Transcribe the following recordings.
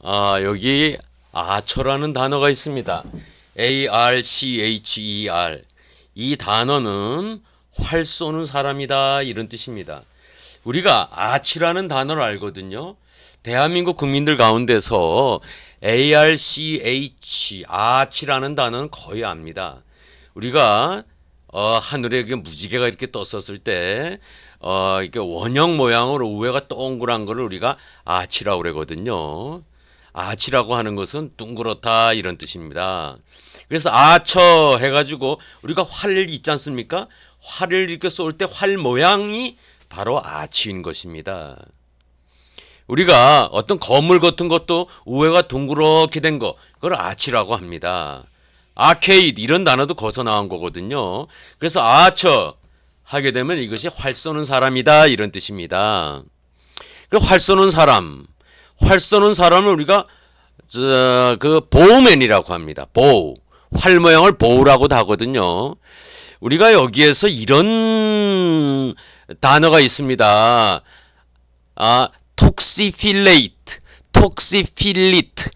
아, 여기 아처라는 단어가 있습니다. ARCHER. E 이 단어는 활 쏘는 사람이다 이런 뜻입니다. 우리가 아치라는 단어를 알거든요. 대한민국 국민들 가운데서 ARCH 아치라는 단어는 거의 압니다. 우리가 어, 하늘에 무지개가 이렇게 떴었을 때 어, 이게 렇 원형 모양으로 우회가 동그란 거를 우리가 아치라고 그러거든요. 아치라고 하는 것은 둥그렇다 이런 뜻입니다. 그래서 아처 해가지고 우리가 활 있지 않습니까? 활을 이렇게 쏠 때 활 모양이 바로 아치인 것입니다. 우리가 어떤 건물 같은 것도 우회가 둥그렇게된 거, 그걸 아치라고 합니다. 아케이드 이런 단어도 거기서 나온 거거든요. 그래서 아처 하게 되면 이것이 활 쏘는 사람이다 이런 뜻입니다. 그 활 쏘는 사람 활 쏘는 사람을 우리가 저, 그 보우맨이라고 합니다. 보우. 활 모양을 보우라고도 하거든요. 우리가 여기에서 이런 단어가 있습니다. 아, toxifilate, t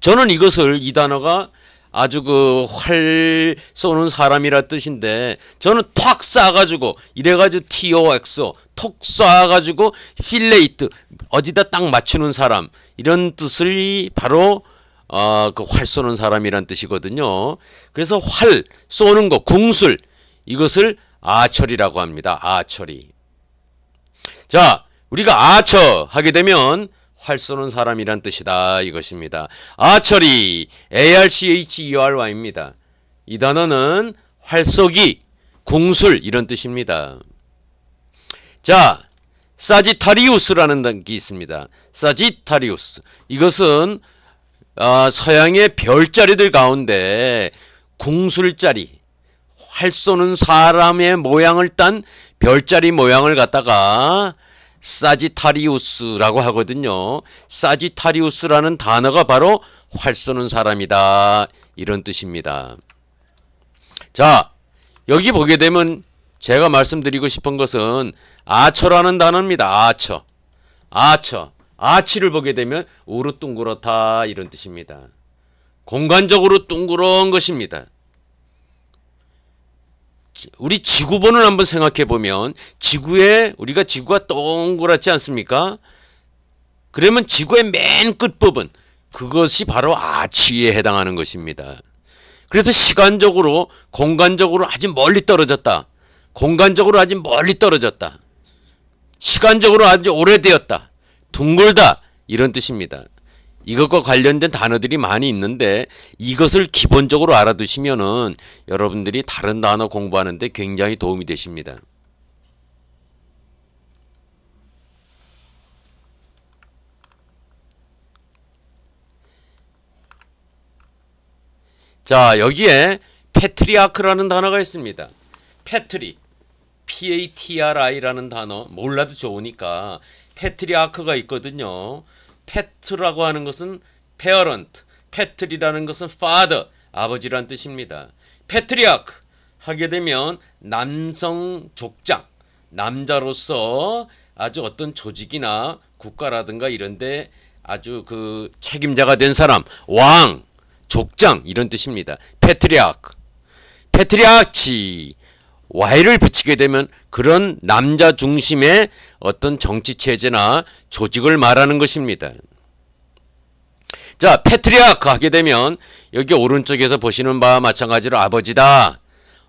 저는 이것을 이 단어가 아주 그 활 쏘는 사람이라 뜻인데 저는 탁 쏴가지고 이래가지고 TOXO 톡 쏴가지고 필레이트 어디다 딱 맞추는 사람 이런 뜻을 바로 어, 그 활 쏘는 사람이란 뜻이거든요. 그래서 활 쏘는 거 궁술 이것을 아철이라고 합니다. 아철이. 자 우리가 아처 하게 되면 활 쏘는 사람이란 뜻이다 이것입니다. 아처리 ARCHERY입니다. 이 단어는 활쏘기, 궁술 이런 뜻입니다. 자, 사지타리우스라는 게 있습니다. 사지타리우스 이것은 어, 서양의 별자리들 가운데 궁술자리, 활 쏘는 사람의 모양을 딴 별자리 모양을 갖다가 사지타리우스라고 하거든요. 사지타리우스라는 단어가 바로 활 쏘는 사람이다. 이런 뜻입니다. 자, 여기 보게 되면 제가 말씀드리고 싶은 것은 아처라는 단어입니다. 아처. 아처. 아치를 보게 되면 우르뚱그렇다 이런 뜻입니다. 공간적으로 둥그런 것입니다. 우리 지구본을 한번 생각해 보면 지구에 우리가 지구가 동그랗지 않습니까? 그러면 지구의 맨 끝부분 그것이 바로 아치에 해당하는 것입니다. 그래서 시간적으로 공간적으로 아주 멀리 떨어졌다. 공간적으로 아주 멀리 떨어졌다. 시간적으로 아주 오래되었다. 둥글다. 이런 뜻입니다. 이것과 관련된 단어들이 많이 있는데 이것을 기본적으로 알아두시면은 여러분들이 다른 단어 공부하는데 굉장히 도움이 되십니다. 자 여기에 패트리아크라는 단어가 있습니다. 패트리 PATRI라는 단어 몰라도 좋으니까 패트리아크가 있거든요. 패트라고 하는 것은 페어런트, 패트리라는 것은 father, 아버지란 뜻입니다. 패트리아크 하게 되면 남성 족장, 남자로서 아주 어떤 조직이나 국가라든가 이런데 아주 그 책임자가 된 사람, 왕, 족장 이런 뜻입니다. 패트리아크, 패트리아치 y를 붙이게 되면 그런 남자 중심의 어떤 정치 체제나 조직을 말하는 것입니다. 자, 패트리아크 하게 되면 여기 오른쪽에서 보시는 바와 마찬가지로 아버지다.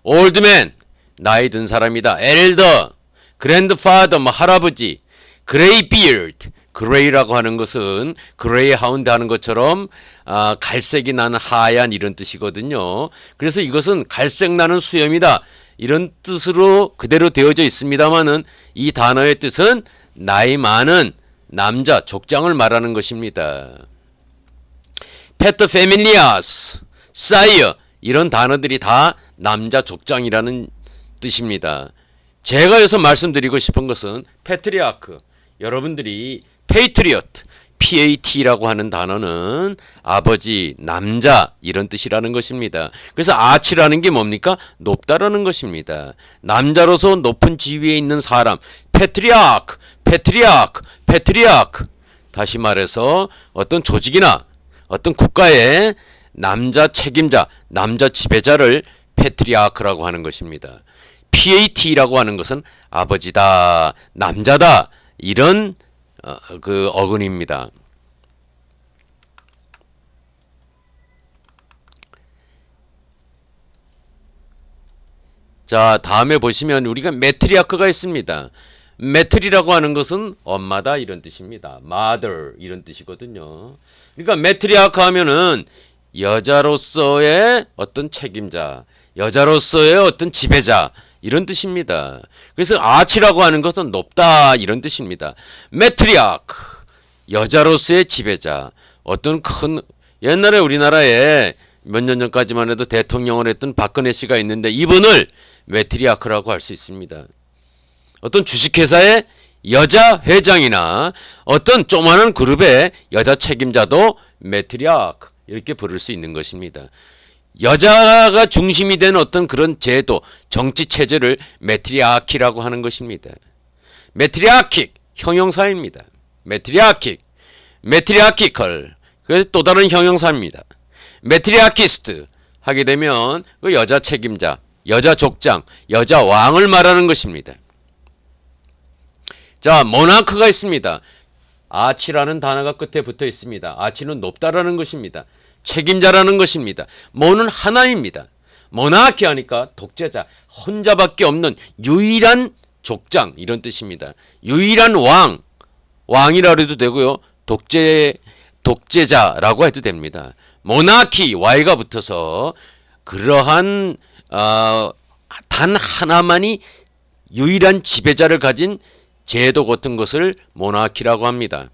올드맨 나이 든 사람이다. 엘더 그랜드파더 뭐 할아버지 그레이 비드 그레이라고 하는 것은 그레이 하운드 하는 것처럼 아, 갈색이 나는 하얀 이런 뜻이거든요. 그래서 이것은 갈색 나는 수염이다. 이런 뜻으로 그대로 되어져 있습니다만은 이 단어의 뜻은 나이 많은 남자 족장을 말하는 것입니다. 페트 페밀리아스, 사이어 이런 단어들이 다 남자 족장이라는 뜻입니다. 제가 여기서 말씀드리고 싶은 것은 페트리아크 여러분들이 페이트리어트 PAT라고 하는 단어는 아버지, 남자 이런 뜻이라는 것입니다. 그래서 아치라는 게 뭡니까? 높다라는 것입니다. 남자로서 높은 지위에 있는 사람, 패트리아크, 패트리아크, 패트리아크. 다시 말해서 어떤 조직이나 어떤 국가의 남자 책임자, 남자 지배자를 패트리아크라고 하는 것입니다. PAT라고 하는 것은 아버지다, 남자다 이런 어, 그 어근입니다. 자 다음에 보시면 우리가 매트리아크가 있습니다. 매트리라고 하는 것은 엄마다 이런 뜻입니다. mother 이런 뜻이거든요. 그러니까 매트리아크 하면은 여자로서의 어떤 책임자, 여자로서의 어떤 지배자 이런 뜻입니다. 그래서 아치라고 하는 것은 높다 이런 뜻입니다. 메트리아크 여자로서의 지배자 어떤 큰 옛날에 우리나라에 몇 년 전까지만 해도 대통령을 했던 박근혜 씨가 있는데 이분을 메트리아크라고 할 수 있습니다. 어떤 주식회사의 여자 회장이나 어떤 조만한 그룹의 여자 책임자도 메트리아크 이렇게 부를 수 있는 것입니다. 여자가 중심이 된 어떤 그런 제도, 정치 체제를 메트리아키라고 하는 것입니다. 메트리아킥 형용사입니다. 메트리아킥, 메트리아키컬 그래서 또 다른 형용사입니다. 메트리아키스트 하게 되면 그 여자 책임자, 여자 족장, 여자 왕을 말하는 것입니다. 자, 모나크가 있습니다. 아치라는 단어가 끝에 붙어 있습니다. 아치는 높다라는 것입니다. 책임자라는 것입니다. 모는 하나입니다. 모나키 하니까 독재자 혼자밖에 없는 유일한 족장 이런 뜻입니다. 유일한 왕 왕이라고 해도 되고요. 독재 독재자라고 해도 됩니다. 모나키 y가 붙어서 그러한 어, 단 하나만이 유일한 지배자를 가진 제도 같은 것을 모나키라고 합니다.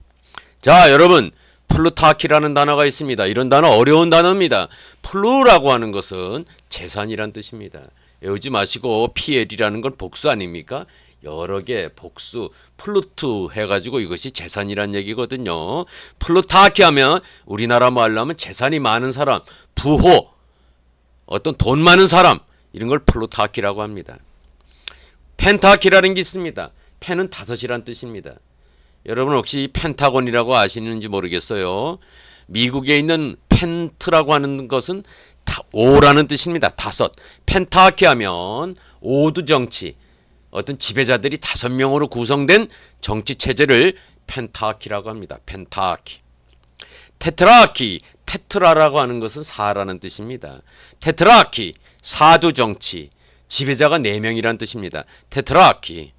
자 여러분 플루타키라는 단어가 있습니다. 이런 단어 어려운 단어입니다. 플루라고 하는 것은 재산이란 뜻입니다. 외우지 마시고 피엘이라는건 복수 아닙니까? 여러 개 복수 플루트 해가지고 이것이 재산이란 얘기거든요. 플루타키 하면 우리나라 말로 하면 재산이 많은 사람, 부호, 어떤 돈 많은 사람 이런 걸 플루타키라고 합니다. 펜타키라는 게 있습니다. 펜은 다섯이란 뜻입니다. 여러분 혹시 펜타곤이라고 아시는지 모르겠어요. 미국에 있는 펜트라고 하는 것은 다오라는 뜻입니다. 다섯. 펜타키 하면 오두 정치. 어떤 지배자들이 다섯 명으로 구성된 정치 체제를 펜타키라고 합니다. 펜타키. 테트라키, 테트라라고 하는 것은 사라는 뜻입니다. 테트라키, 사두 정치. 지배자가 네명이란 뜻입니다. 테트라키.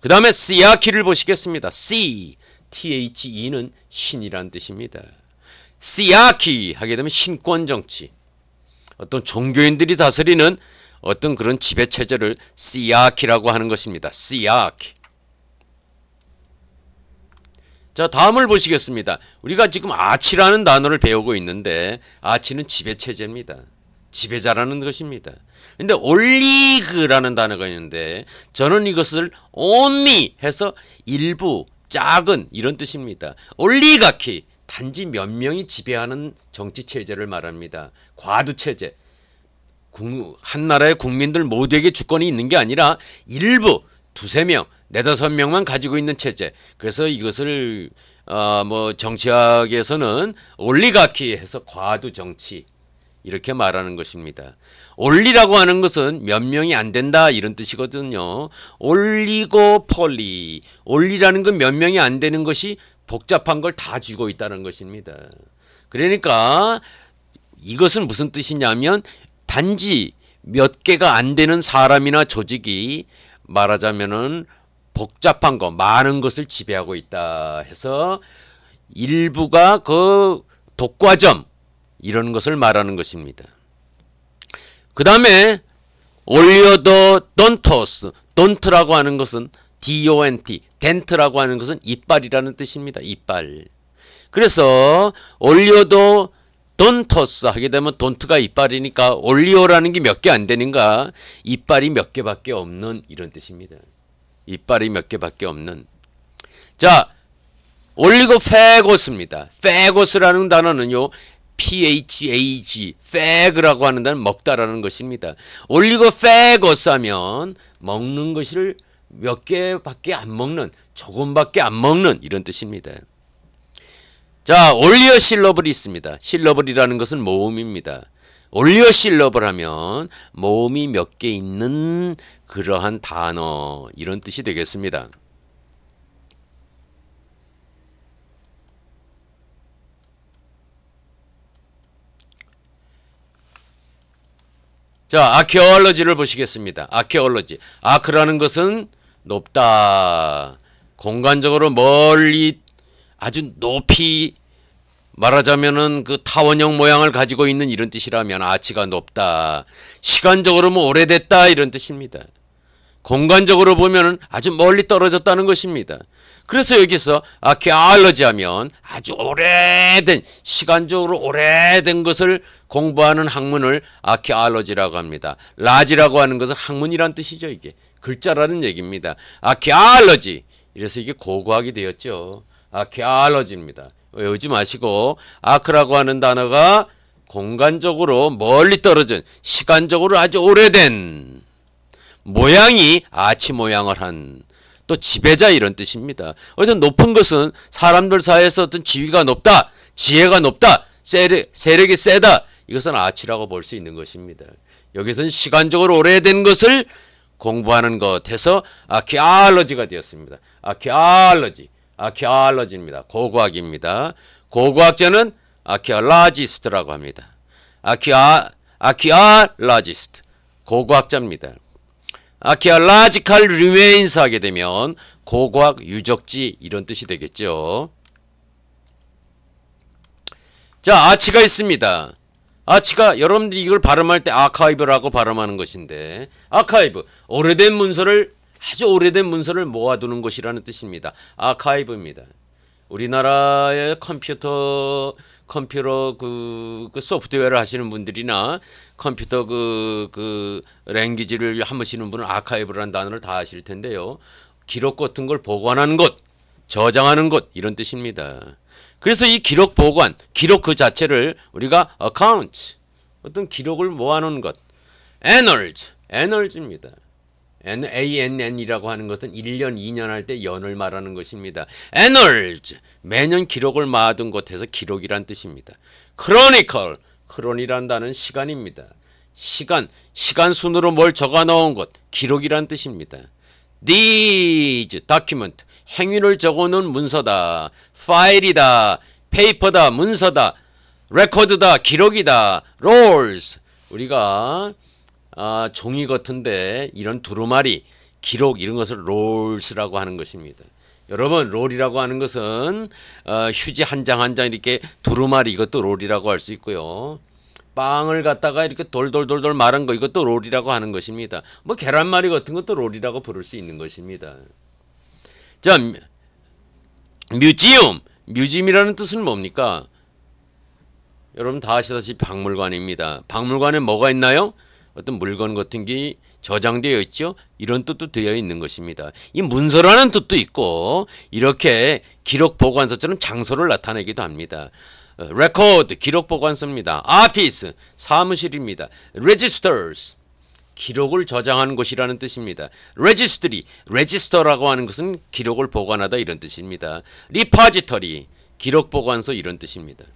그 다음에 시야키를 보시겠습니다. C, THE는 신이란 뜻입니다. 시야키 하게 되면 신권 정치. 어떤 종교인들이 다스리는 어떤 그런 지배 체제를 시야키라고 하는 것입니다. 시야키. 자, 다음을 보시겠습니다. 우리가 지금 아치라는 단어를 배우고 있는데 아치는 지배 체제입니다. 지배자라는 것입니다. 근데 올리그라는 단어가 있는데 저는 이것을 only 해서 일부, 작은 이런 뜻입니다. 올리가키 단지 몇 명이 지배하는 정치 체제를 말합니다. 과두 체제. 한 나라의 국민들 모두에게 주권이 있는 게 아니라 일부 두세 명, 네다섯 명만 가지고 있는 체제. 그래서 이것을 어, 뭐 정치학에서는 올리가키 해서 과두 정치 이렇게 말하는 것입니다. 올리라고 하는 것은 몇 명이 안 된다 이런 뜻이거든요. 올리고 폴리 올리라는 건 몇 명이 안 되는 것이 복잡한 걸 다 쥐고 있다는 것입니다. 그러니까 이것은 무슨 뜻이냐면 단지 몇 개가 안 되는 사람이나 조직이 말하자면은 복잡한 거 많은 것을 지배하고 있다 해서 일부가 그 독과점 이런 것을 말하는 것입니다. 그 다음에 올려더 돈토스 돈트라고 하는 것은 D-O-N-T 덴트라고 하는 것은 이빨이라는 뜻입니다. 이빨. 그래서 올려도 돈토스 하게 되면 돈트가 이빨이니까 올리오라는 게 몇 개 안 되는가 이빨이 몇 개밖에 없는 이런 뜻입니다. 이빨이 몇 개밖에 없는 자 올리고 페고스입니다. 페고스라는 단어는요 PHAG, fag라고 하는 데는 먹다라는 것입니다. 올리고 fagos 하면 먹는 것을 몇 개밖에 안 먹는, 조금밖에 안 먹는 이런 뜻입니다. 자, 올리어 실러블이 있습니다. 실러블이라는 것은 모음입니다. 올리어 실러블 하면 모음이 몇 개 있는 그러한 단어 이런 뜻이 되겠습니다. 자, 아케올로지를 보시겠습니다. 아케올로지. 아크라는 것은 높다. 공간적으로 멀리 아주 높이 말하자면은 그 타원형 모양을 가지고 있는 이런 뜻이라면 아치가 높다. 시간적으로 뭐 오래됐다 이런 뜻입니다. 공간적으로 보면은 아주 멀리 떨어졌다는 것입니다. 그래서 여기서 아케알러지 하면 아주 오래된 시간적으로 오래된 것을 공부하는 학문을 아키알로지라고 합니다. 라지라고 하는 것은 학문이란 뜻이죠. 이게 글자라는 얘기입니다. 아키알로지. 이래서 이게 고고학이 되었죠. 아키알로지입니다. 외우지 마시고 아크라고 하는 단어가 공간적으로 멀리 떨어진 시간적으로 아주 오래된 모양이 아치 모양을 한 또 지배자 이런 뜻입니다. 어서 높은 것은 사람들 사이에서 어떤 지위가 높다, 지혜가 높다, 세력, 세력이 세다 이것은 아치라고 볼 수 있는 것입니다. 여기서는 시간적으로 오래된 것을 공부하는 것에서 아키알러지가 되었습니다. 아키알러지, 아키알러지입니다. 고고학입니다. 고고학자는 아키알라지스트라고 합니다. 아키아, 아키알라지스트, 고고학자입니다. 아키알라지칼 리메인스 하게 되면 고고학 유적지 이런 뜻이 되겠죠. 자, 아치가 있습니다. 아치가 여러분들이 이걸 발음할 때 아카이브라고 발음하는 것인데 아카이브 오래된 문서를 아주 오래된 문서를 모아두는 것이라는 뜻입니다. 아카이브입니다. 우리나라의 컴퓨터 컴퓨터 그, 그 소프트웨어를 하시는 분들이나 컴퓨터 그, 그 랭귀지를 한번시는 분은 아카이브라는 단어를 다 아실 텐데요. 기록 같은 걸 보관하는 곳, 저장하는 곳 이런 뜻입니다. 그래서 이 기록 보관, 기록 그 자체를 우리가 account, 어떤 기록을 모아놓은 것, annals, annals입니다. ANN이라고 하는 것은 1년, 2년 할 때 연을 말하는 것입니다. annals, 매년 기록을 모둔 것에서 기록이란 뜻입니다. chronicle, 크론이란 단어는 시간입니다. 시간, 시간 순으로 뭘 적어놓은 것, 기록이란 뜻입니다. these document 행위를 적어놓은 문서다 파일이다 페이퍼다 문서다 레코드다 기록이다 rolls 우리가 아, 종이 같은데 이런 두루마리 기록 이런 것을 롤스라고 하는 것입니다. 여러분 롤이라고 하는 것은 어, 휴지 한 장 한 장 이렇게 두루마리 이것도 롤이라고 할 수 있고요. 빵을 갖다가 이렇게 돌돌돌돌 말은 거 이것도 롤이라고 하는 것입니다. 뭐 계란말이 같은 것도 롤이라고 부를 수 있는 것입니다. 자, 뮤지엄. 뮤지엄이라는 뜻은 뭡니까? 여러분 다 아시다시피 박물관입니다. 박물관에 뭐가 있나요? 어떤 물건 같은 게 저장되어 있죠. 이런 뜻도 되어 있는 것입니다. 이 문서라는 뜻도 있고 이렇게 기록 보관서처럼 장소를 나타내기도 합니다. 레코드 기록 보관소입니다. 아티스 사무실입니다. 레지스터스 기록을 저장하는 곳이라는 뜻입니다. 레지스 i 리레지스터라고 하는 것은 기록을 보관하다 이런 뜻입니다. 리파지터리 기록 보관소 이런 뜻입니다.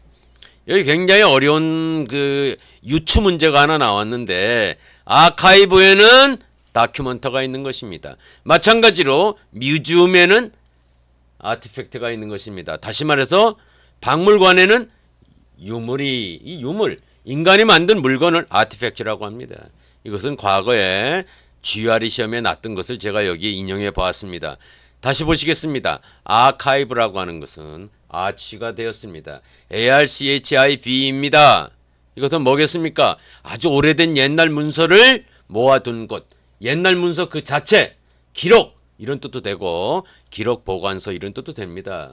여기 굉장히 어려운 그 유추 문제가 하나 나왔는데 아카이브에는 다큐멘터가 있는 것입니다. 마찬가지로 뮤지엄에는 아티팩트가 있는 것입니다. 다시 말해서 박물관에는 유물이 이 유물 인간이 만든 물건을 아티팩트라고 합니다. 이것은 과거에 GRE 시험에 났던 것을 제가 여기 인용해 보았습니다. 다시 보시겠습니다. 아카이브라고 하는 것은 아치가 되었습니다. ARCHIV입니다. 이것은 뭐겠습니까? 아주 오래된 옛날 문서를 모아둔 곳, 옛날 문서 그 자체, 기록 이런 뜻도 되고 기록 보관소 이런 뜻도 됩니다.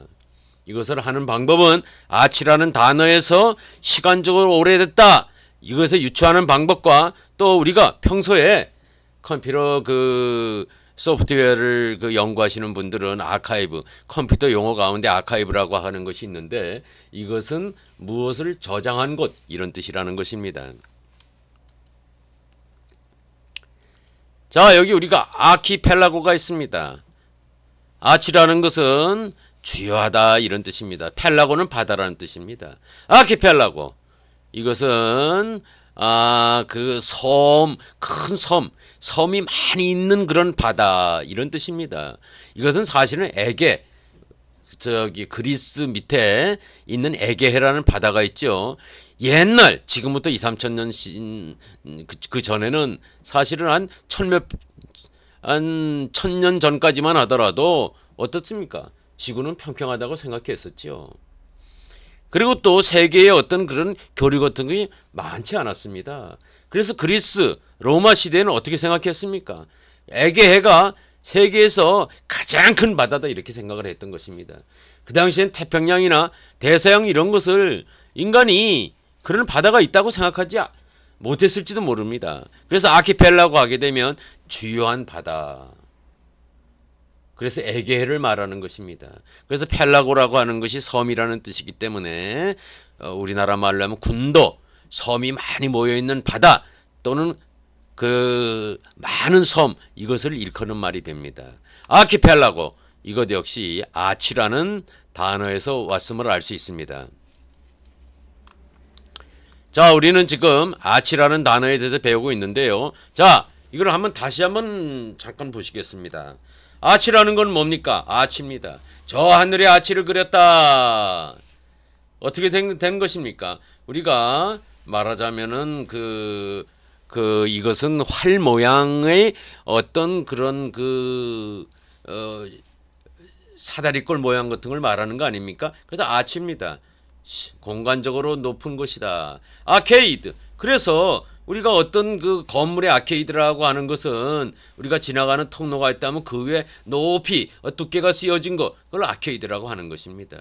이것을 하는 방법은 아치라는 단어에서 시간적으로 오래됐다. 이것을 유추하는 방법과 또 우리가 평소에 컴퓨터 그 소프트웨어를 그 연구하시는 분들은 아카이브, 컴퓨터 용어 가운데 아카이브라고 하는 것이 있는데 이것은 무엇을 저장한 곳 이런 뜻이라는 것입니다. 자 여기 우리가 아키펠라고가 있습니다. 아치라는 것은 주요하다 이런 뜻입니다. 펠라고는 바다라는 뜻입니다. 아키펠라고 이것은 아 그 섬 큰 섬 섬이 많이 있는 그런 바다 이런 뜻입니다. 이것은 사실은 에게 저기 그리스 밑에 있는 에게해라는 바다가 있죠. 옛날 지금부터 2, 3천 년 그, 그 전에는 사실은 한 천몇 한 천년 전까지만 하더라도 어떻습니까? 지구는 평평하다고 생각했었죠. 그리고 또 세계에 어떤 그런 교류 같은 게 많지 않았습니다. 그래서 그리스, 로마 시대는 어떻게 생각했습니까? 에게해가 세계에서 가장 큰 바다다 이렇게 생각을 했던 것입니다. 그 당시엔 태평양이나 대서양 이런 것을 인간이 그런 바다가 있다고 생각하지 못했을지도 모릅니다. 그래서 아키펠라고 하게 되면 주요한 바다 그래서 에게해를 말하는 것입니다. 그래서 펠라고라고 하는 것이 섬이라는 뜻이기 때문에 어, 우리나라 말로 하면 군도 섬이 많이 모여 있는 바다 또는 그 많은 섬 이것을 일컫는 말이 됩니다. 아키펠라고 이것 역시 아치라는 단어에서 왔음을 알 수 있습니다. 자, 우리는 지금 아치라는 단어에 대해서 배우고 있는데요. 자, 이걸 한번 다시 한번 잠깐 보시겠습니다. 아치라는 건 뭡니까? 아치입니다. 저 하늘에 아치를 그렸다. 어떻게 된, 된 것입니까? 우리가 말하자면은 그, 그, 이것은 활 모양의 어떤 그런 그, 어, 사다리꼴 모양 같은 걸 말하는 거 아닙니까? 그래서 아치입니다. 공간적으로 높은 것이다. 아케이드. 그래서 우리가 어떤 그 건물의 아케이드라고 하는 것은 우리가 지나가는 통로가 있다면 그 위에 높이 어, 두께가 쓰여진 것 그걸 아케이드라고 하는 것입니다.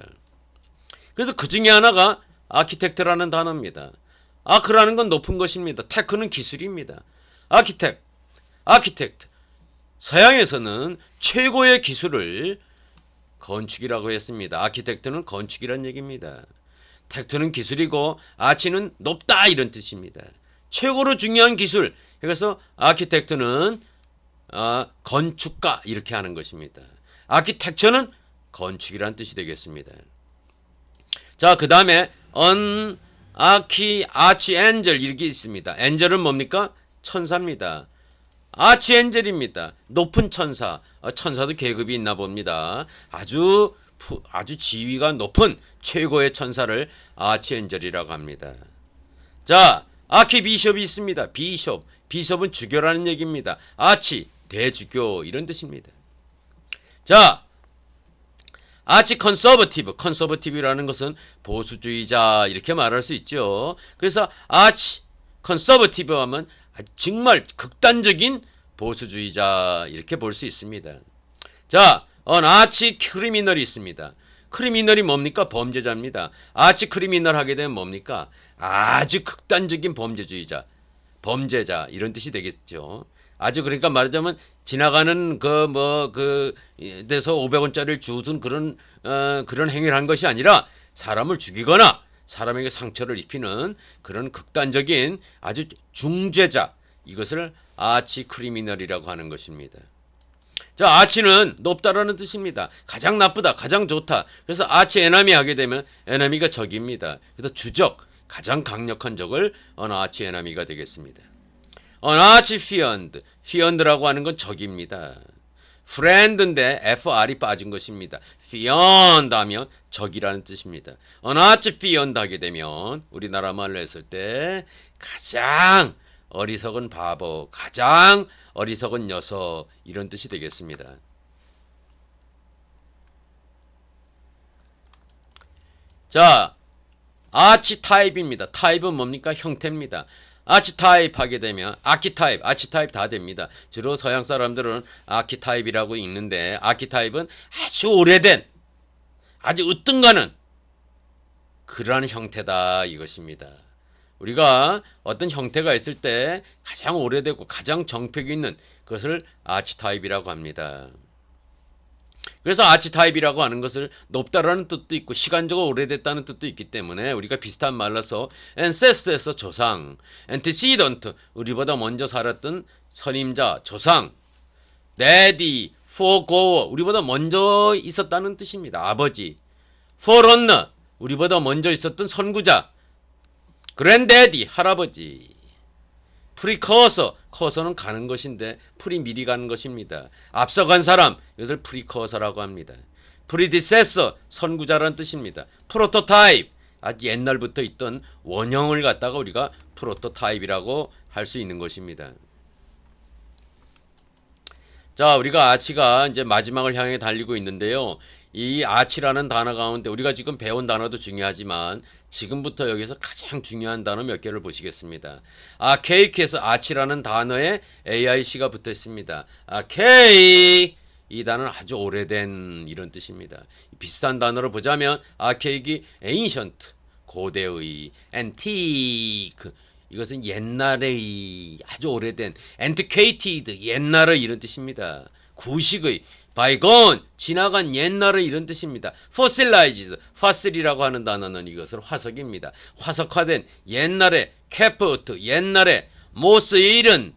그래서 그 중에 하나가 아키텍트라는 단어입니다. 아크라는 건 높은 것입니다. 테크는 기술입니다. 아키텍, 아키텍트. 서양에서는 최고의 기술을 건축이라고 했습니다. 아키텍트는 건축이란 얘기입니다. 텍트는 기술이고 아치는 높다 이런 뜻입니다. 최고로 중요한 기술. 그래서 아키텍트는 아, 건축가 이렇게 하는 것입니다. 아키텍처는 건축이란 뜻이 되겠습니다. 자, 그 다음에 언 아키 아치 엔젤 이렇게 있습니다. 엔젤은 뭡니까? 천사입니다. 아치 엔젤입니다. 높은 천사. 어, 천사도 계급이 있나 봅니다. 아주 아주 지위가 높은 최고의 천사를 아치 엔젤이라고 합니다. 자, 아키비숍이 있습니다. 비숍. 비숍은 주교라는 얘기입니다. 아치, 대주교 이런 뜻입니다. 자, 아치 컨서버티브, 컨서버티브라는 것은 보수주의자 이렇게 말할 수 있죠. 그래서 아치 컨서버티브 하면 정말 극단적인 보수주의자 이렇게 볼 수 있습니다. 자, 어, 아치 크리미널이 있습니다. 크리미널이 뭡니까? 범죄자입니다. 아치 크리미널 하게 되면 뭡니까? 아주 극단적인 범죄주의자, 범죄자 이런 뜻이 되겠죠. 아주 그러니까 말하자면 지나가는 그 뭐그 뭐 그 데서 500원짜리를 주든 그런 어, 그런 행위를 한 것이 아니라 사람을 죽이거나 사람에게 상처를 입히는 그런 극단적인 아주 중죄자 이것을 아치 크리미널이라고 하는 것입니다. 자, 아치는 높다라는 뜻입니다. 가장 나쁘다, 가장 좋다. 그래서 아치 에나미 하게 되면 에나미가 적입니다. 그래서 주적, 가장 강력한 적을 어나치 에나미가 되겠습니다. 어나치 피언드, 피언드라고 하는 건 적입니다. 프렌드인데 FR이 빠진 것입니다. 피언드 하면 적이라는 뜻입니다. 어나치 피언드 하게 되면 우리나라 말로 했을 때 가장 어리석은 바보, 가장 어리석은 녀석 이런 뜻이 되겠습니다. 자, 아치타입입니다. 타입은 뭡니까? 형태입니다. 아치타입 하게 되면 아키타입, 아치타입 다 됩니다. 주로 서양 사람들은 아키타입이라고 읽는데 아키타입은 아주 오래된, 아주 으뜸가는 그러한 형태다 이것입니다. 우리가 어떤 형태가 있을 때 가장 오래되고 가장 정팩이 있는 그것을 아치타입이라고 합니다. 그래서 아치타입이라고 하는 것을 높다라는 뜻도 있고 시간적으로 오래됐다는 뜻도 있기 때문에 우리가 비슷한 말로서 ancestor에서 조상, antecedent 우리보다 먼저 살았던 선임자, 조상, daddy, f o r e g o 우리보다 먼저 있었다는 뜻입니다. 아버지, forerunner 우리보다 먼저 있었던 선구자, granddaddy 할아버지 프리커서 커서는 가는 것인데 프리 미리 가는 것입니다. 앞서간 사람 이것을 프리커서라고 합니다. 프리디세서 선구자라는 뜻입니다. 프로토타입 아주 옛날부터 있던 원형을 갖다가 우리가 프로토타입이라고 할 수 있는 것입니다. 자 우리가 아치가 이제 마지막을 향해 달리고 있는데요. 이 아치라는 단어 가운데 우리가 지금 배운 단어도 중요하지만 지금부터 여기서 가장 중요한 단어 몇 개를 보시겠습니다. 아 케이크에서 아치라는 단어에 AIC가 붙어 있습니다. 아케이이 단어는 아주 오래된 이런 뜻입니다. 비슷한 단어를 보자면 아케이크 ancient 고대의 antique 이것은 옛날의 아주 오래된 antiquated 옛날의 이런 뜻입니다. 구식의 바이건 지나간 옛날의 이런 뜻입니다. fossilized fossil이라고 하는 단어는 이것을 화석입니다. 화석화된 옛날의 캐프트 옛날의 모스 일은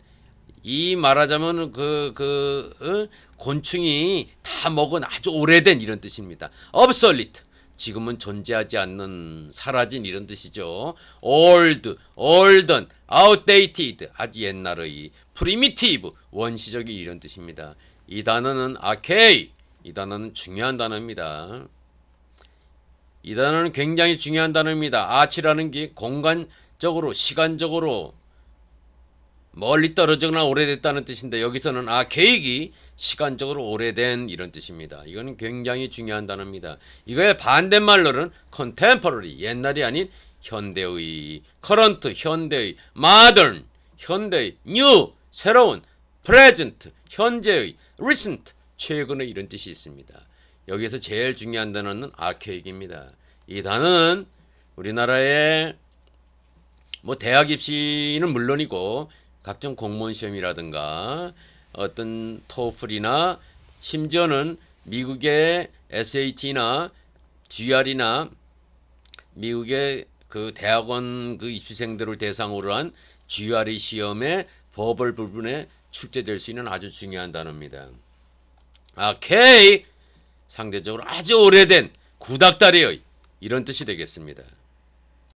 이 말하자면 그, 그, 어? 곤충이 다 먹은 아주 오래된 이런 뜻입니다. obsolete. 지금은 존재하지 않는 사라진 이런 뜻이죠. old, olden, outdated 아주 옛날의 primitive 원시적인 이런 뜻입니다. 이 단어는 archaic 이 단어는 중요한 단어입니다. 이 단어는 굉장히 중요한 단어입니다. 아치라는 게 공간적으로 시간적으로 멀리 떨어져나 오래됐다는 뜻인데 여기서는 아 계획이 시간적으로 오래된 이런 뜻입니다. 이거 굉장히 중요한 단어입니다. 이거의 반대말로는 contemporary 옛날이 아닌 현대의 current 현대의 modern 현대의 new 새로운 present 현재의 recent 최근의 이런 뜻이 있습니다. 여기에서 제일 중요한 단어는 아케이입니다. 이 단어는 우리나라의 뭐 대학 입시는 물론이고 각종 공무원 시험이라든가 어떤 토플이나 심지어는 미국의 SAT나 GR이나 미국의 그 대학원 그 입시생들을 대상으로 한 GRE 시험의 버블 부분에 출제될 수 있는 아주 중요한 단어입니다. 아, K 상대적으로 아주 오래된 구닥다리의 이런 뜻이 되겠습니다.